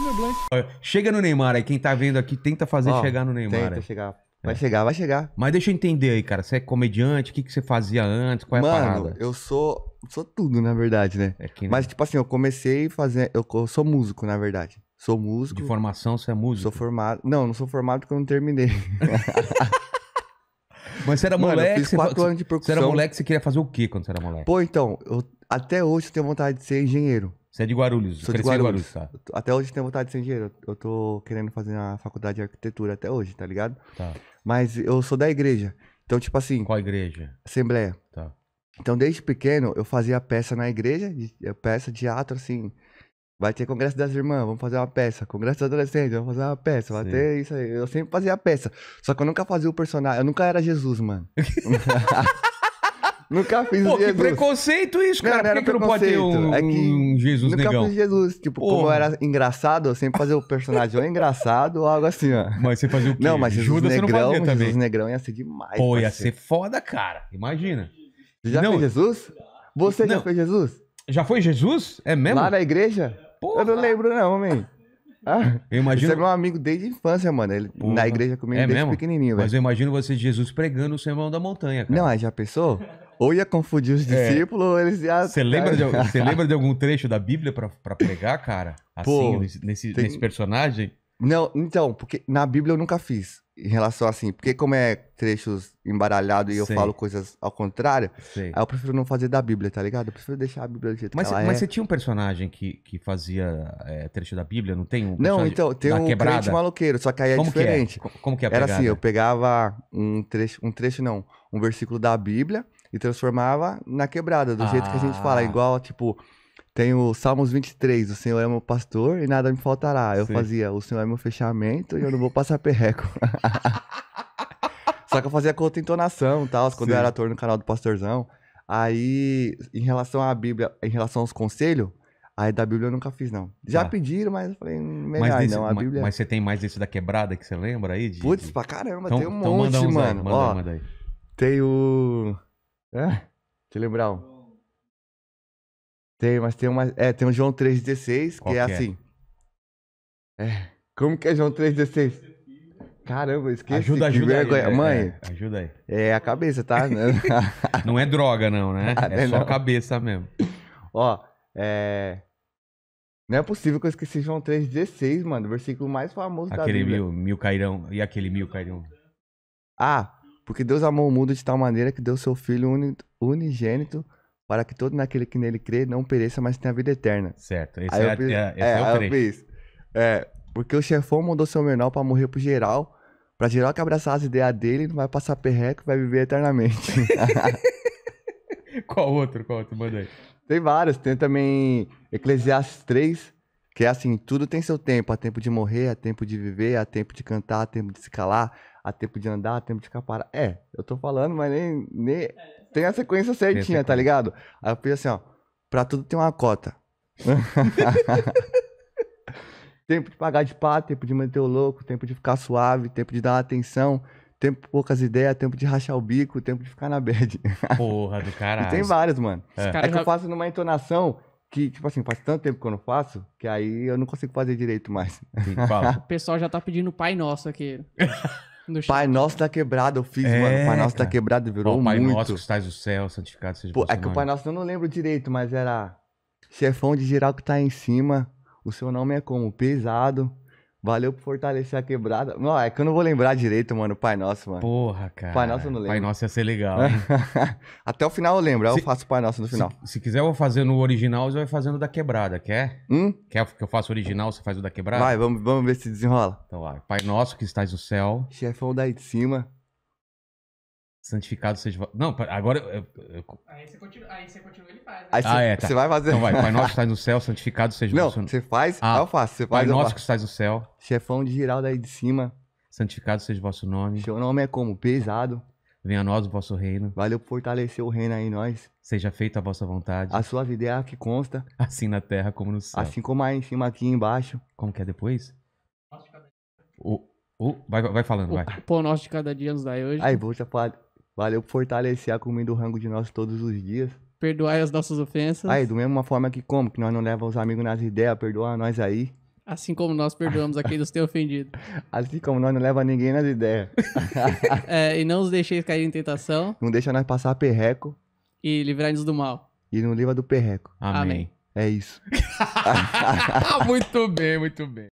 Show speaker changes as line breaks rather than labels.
meu blank. Chega no Neymar aí, quem tá vendo aqui, tenta fazer chegar no Neymar. Tenta aí. chegar. É. Vai é. chegar, vai chegar. Mas deixa eu entender aí, cara. Você é comediante? O que, que você fazia antes? Qual é Mano, a parada? Eu sou. Sou tudo, na verdade, né? É que, né? Mas, tipo assim, eu comecei fazendo. Eu, eu sou músico, na verdade. Sou músico. De formação, você é músico? Sou formado. Não, não sou formado porque eu não terminei. Mas você era Mano, moleque. Eu fiz quatro você... anos de percussão. Você era moleque, você queria fazer o quê quando você era moleque? Pô, então, eu, até hoje eu tenho vontade de ser engenheiro. Você é de Guarulhos? Sou de Guarulhos. Guarulhos tá? Até hoje tenho vontade de ser engenheiro. Eu tô querendo fazer uma faculdade de arquitetura até hoje, tá ligado? Tá. Mas eu sou da igreja. Então, tipo assim. Qual igreja? Assembleia. Tá. Então, desde pequeno, eu fazia peça na igreja, eh, peça de ato, assim. Vai ter Congresso das Irmãs, vamos fazer uma peça. Congresso dos Adolescentes, vamos fazer uma peça. Vai Sim. ter isso aí. Eu sempre fazia peça. Só que eu nunca fazia o personagem. Eu nunca era Jesus, mano. Nunca fiz Pô, Jesus. que preconceito isso, cara. Não, não era Por que, preconceito. Que não pode ter um, é que um Jesus nunca negão? Nunca fiz Jesus. Tipo, Porra. como eu era engraçado, eu sempre fazia o personagem ou engraçado ou algo assim, ó. Mas você fazia o quê? Não, mas Jesus Judas Negrão, você não fazia também. Jesus Negrão ia ser demais. Pô, ia ser foda, cara. Imagina. Você já não. fez Jesus? Você não. já fez Jesus? Já foi Jesus? É mesmo? Lá na igreja? Porra. Eu não lembro não, homem. Ah, eu imagino... Esse é meu amigo desde a infância, mano. Ele, Porra. na igreja comigo é desde mesmo? pequenininho, velho. Mas eu imagino você, Jesus, pregando o sermão da montanha, cara. Não, aí já pensou? Ou ia confundir os é. discípulos, é. ou eles iam... Você lembra, de, lembra de algum trecho da Bíblia pra, pra pregar, cara? Assim, Pô, nesse, tem... nesse personagem? Não, então, porque na Bíblia eu nunca fiz. Em relação assim, porque como é trechos embaralhados e eu falo coisas ao contrário, Sim. aí eu prefiro não fazer da Bíblia, tá ligado? Eu prefiro deixar a Bíblia do jeito mas que cê, ela Mas é. você tinha um personagem que, que fazia é, trecho da Bíblia, não tem? Um não, então, tem um quebrada. crente maloqueiro, só que aí é como diferente. Que é? Como que é a Era assim, eu pegava um trecho, um trecho não, um versículo da Bíblia e transformava na quebrada, do ah. jeito que a gente fala, ah. igual, tipo... Tem o Salmos 23, o Senhor é meu pastor e nada me faltará. Eu Sim. fazia, o Senhor é meu fechamento e eu não vou passar perreco. Só que eu fazia com outra entonação e tal, quando Sim. eu era ator no canal do Pastorzão. Aí, em relação à Bíblia, em relação aos conselhos, aí da Bíblia eu nunca fiz, não. Já tá. pediram, mas eu falei, hum, melhor mas desse, não, a Bíblia... Mas você tem mais desse da quebrada que você lembra aí? De, Putz, pra caramba, então, tem um então monte, manda mano. Aí, manda, Ó, manda aí. Tem o... É? Deixa eu lembrar um. Tem, mas tem uma. É, tem o um João 3,16, que é, que é assim. É. Como que é João 3,16? Caramba, esqueci. Ajuda, ajuda. Vergonha. Aí, é, Mãe. É, ajuda aí. É a cabeça, tá? não é droga, não, né? Ah, é só a cabeça mesmo. Ó, é. Não é possível que eu esqueci João 3,16, mano. O versículo mais famoso aquele da Bíblia. Aquele mil, mil cairão. E aquele mil cairão. Ah, porque Deus amou o mundo de tal maneira que deu seu Filho unigênito para que todo naquele que nele crê não pereça, mas tenha vida eterna. Certo, esse aí é, é, é, é o trecho. É, porque o chefão mandou seu menor para morrer pro geral, para geral que abraçar as ideias dele, não vai passar perreco, vai viver eternamente. qual outro, qual outro, manda aí. Tem vários, tem também Eclesiastes 3, que é assim, tudo tem seu tempo, há tempo de morrer, há tempo de viver, há tempo de cantar, há tempo de se calar, há tempo de andar, tempo de parado. É, eu tô falando, mas nem, nem é, tem a é sequência certinha, tá ligado? Aí eu fiz assim, ó, pra tudo tem uma cota. tempo de pagar de pá, tempo de manter o louco, tempo de ficar suave, tempo de dar atenção, tempo poucas ideias, tempo de rachar o bico, tempo de ficar na bed. Porra do caralho. E tem vários, mano. É. é que eu faço numa entonação que, tipo assim, faz tanto tempo que eu não faço, que aí eu não consigo fazer direito mais. Sim, o pessoal já tá pedindo Pai Nosso aqui. Tá é, Pai Nosso da Quebrada eu fiz, é, mano. Pai Nosso cara. da Quebrada virou Pô, Pai muito. Pai Nosso que estás no céu, santificado seja Pô, É que o Pai Nosso eu não lembro direito, mas era... Chefão é de geral que tá em cima, o seu nome é como? Pesado, Valeu por fortalecer a quebrada. Não, é que eu não vou lembrar direito, mano, Pai Nosso, mano. Porra, cara. Pai Nosso eu não lembro. Pai Nosso ia ser legal. Até o final eu lembro, se, eu faço Pai Nosso no final. Se, se, quiser eu vou fazer no original, você vai fazendo da quebrada, quer? Hum? Quer que eu faça o original, você faz o da quebrada? Vai, vamos, vamos ver se desenrola. Então vai. Pai Nosso que estás no céu. Chefão daí de cima santificado seja. Não, agora. Eu, eu... Aí, você continua, aí você continua, ele faz. Né? Aí você, ah, é, tá. você vai fazer. Então vai, Pai Nosso que estás no céu, santificado seja Não, vosso... você faz, ah, eu é faço. Você faz, Pai é Nosso que estás no céu. Chefão de geral daí de cima. Santificado seja vosso nome. Seu nome é como? Pesado. Venha a nós o vosso reino. Valeu por fortalecer o reino aí em nós. Seja feita a vossa vontade. A sua vida é a que consta. Assim na terra como no céu. Assim como aí em cima, aqui embaixo. Como que é depois? O, o, vai, vai falando, o, vai. Pô, nosso de cada dia nos dai hoje. Aí, vou te falar. Valeu por fortalecer a comida do rango de nós todos os dias. Perdoai as nossas ofensas. Aí, do mesma forma que como, que nós não levamos os amigos nas ideias, perdoa nós aí. Assim como nós perdoamos aqueles que nos ofendido. Assim como nós não leva ninguém nas ideias. é, e não os deixeis cair em tentação. Não deixa nós passar perreco. E livrar nos do mal. E não livra do perreco. Amém. Amém. É isso. muito bem, muito bem.